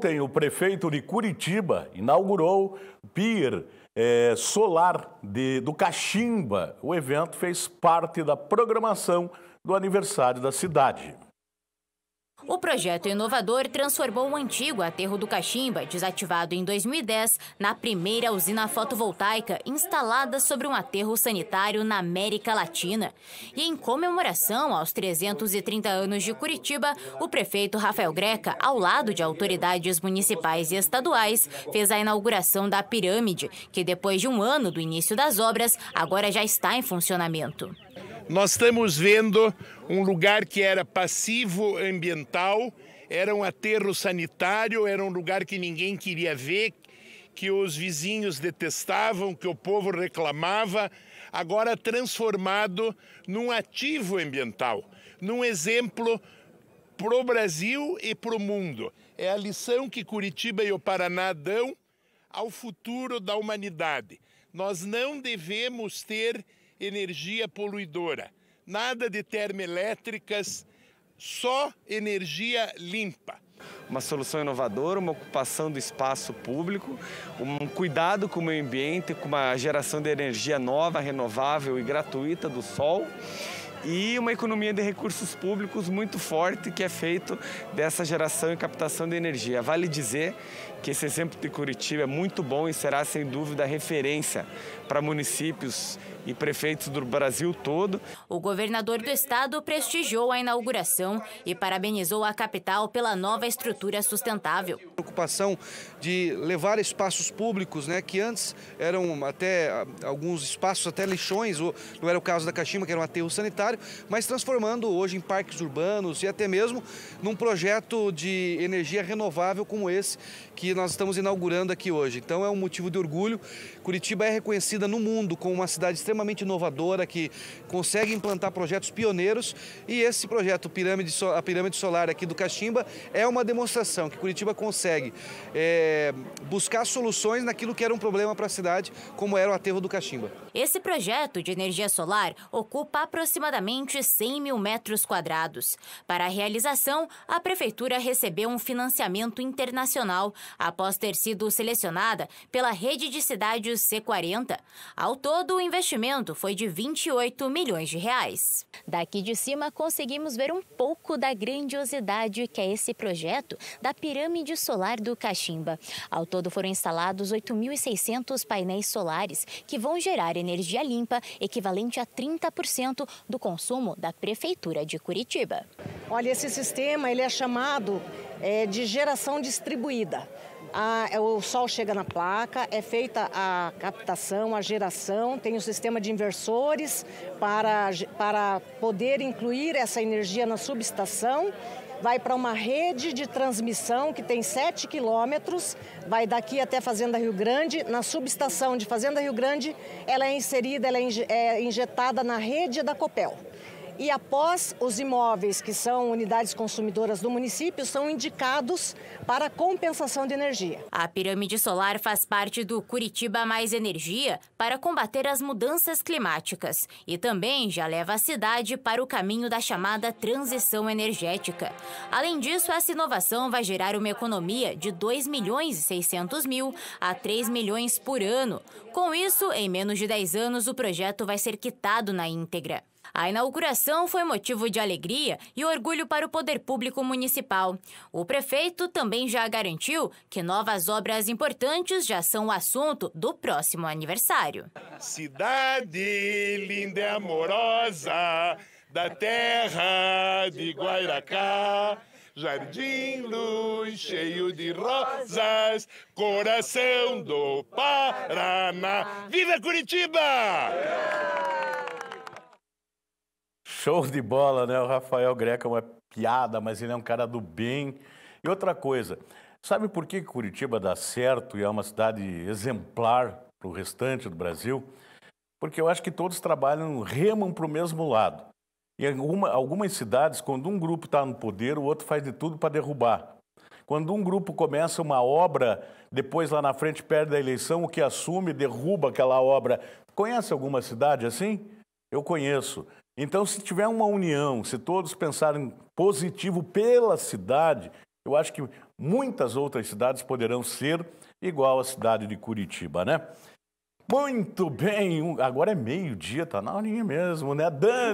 Ontem, o prefeito de Curitiba inaugurou PIR é, eh, Solar de, do Caximba. O evento fez parte da programação do aniversário da cidade. O projeto inovador transformou o antigo aterro do Caximba, desativado em 2010, na primeira usina fotovoltaica instalada sobre um aterro sanitário na América Latina. E em comemoração aos 330 anos de Curitiba, o prefeito Rafael Greca, ao lado de autoridades municipais e estaduais, fez a inauguração da pirâmide, que depois de um ano do início das obras, agora já está em funcionamento. Nós estamos vendo um lugar que era passivo ambiental, era um aterro sanitário, era um lugar que ninguém queria ver, que os vizinhos detestavam, que o povo reclamava, agora transformado num ativo ambiental, num exemplo para o Brasil e para o mundo. É a lição que Curitiba e o Paraná dão ao futuro da humanidade. Nós não devemos ter energia poluidora. Nada de termoelétricas, só energia limpa uma solução inovadora, uma ocupação do espaço público, um cuidado com o meio ambiente, com uma geração de energia nova, renovável e gratuita do sol e uma economia de recursos públicos muito forte que é feito dessa geração e captação de energia. Vale dizer que esse exemplo de Curitiba é muito bom e será sem dúvida referência para municípios e prefeitos do Brasil todo. O governador do estado prestigiou a inauguração e parabenizou a capital pela nova estrutura sustentável. A preocupação de levar espaços públicos, né, que antes eram até alguns espaços até lixões, ou não era o caso da Caxima, que era um aterro sanitário, mas transformando hoje em parques urbanos e até mesmo num projeto de energia renovável como esse que nós estamos inaugurando aqui hoje. Então é um motivo de orgulho. Curitiba é reconhecida no mundo como uma cidade extremamente inovadora que consegue implantar projetos pioneiros e esse projeto pirâmide, a pirâmide solar aqui do Caximba é uma demonstração que Curitiba consegue é, buscar soluções naquilo que era um problema para a cidade, como era o aterro do Caximba. Esse projeto de energia solar ocupa aproximadamente exatamente 100 mil metros quadrados. Para a realização, a Prefeitura recebeu um financiamento internacional, após ter sido selecionada pela Rede de Cidades C40. Ao todo, o investimento foi de 28 milhões de reais. Daqui de cima, conseguimos ver um pouco da grandiosidade que é esse projeto da pirâmide solar do Caximba. Ao todo, foram instalados 8.600 painéis solares que vão gerar energia limpa, equivalente a 30% do consumo da Prefeitura de Curitiba. Olha, esse sistema ele é chamado é, de geração distribuída. A, é, o sol chega na placa, é feita a captação, a geração, tem um sistema de inversores para, para poder incluir essa energia na subestação vai para uma rede de transmissão que tem 7 quilômetros, vai daqui até Fazenda Rio Grande. Na subestação de Fazenda Rio Grande, ela é inserida, ela é, é injetada na rede da Copel. E após os imóveis que são unidades consumidoras do município são indicados para compensação de energia. A pirâmide solar faz parte do Curitiba Mais Energia para combater as mudanças climáticas e também já leva a cidade para o caminho da chamada transição energética. Além disso, essa inovação vai gerar uma economia de 2 milhões e 600 mil a 3 milhões por ano. Com isso, em menos de 10 anos, o projeto vai ser quitado na íntegra. A inauguração foi motivo de alegria e orgulho para o poder público municipal. O prefeito também já garantiu que novas obras importantes já são assunto do próximo aniversário. Cidade linda e amorosa da terra de Guairacá. Jardim luz cheio de rosas, coração do Paraná. Viva Curitiba! Show de bola, né? O Rafael Greca é uma piada, mas ele é um cara do bem. E outra coisa, sabe por que Curitiba dá certo e é uma cidade exemplar para o restante do Brasil? Porque eu acho que todos trabalham, remam para o mesmo lado. E alguma, algumas cidades, quando um grupo está no poder, o outro faz de tudo para derrubar. Quando um grupo começa uma obra, depois lá na frente perde a eleição, o que assume derruba aquela obra. Conhece alguma cidade assim? Eu conheço. Então, se tiver uma união, se todos pensarem positivo pela cidade, eu acho que muitas outras cidades poderão ser igual à cidade de Curitiba, né? Muito bem, agora é meio-dia, tá na horinha mesmo, né? Dani!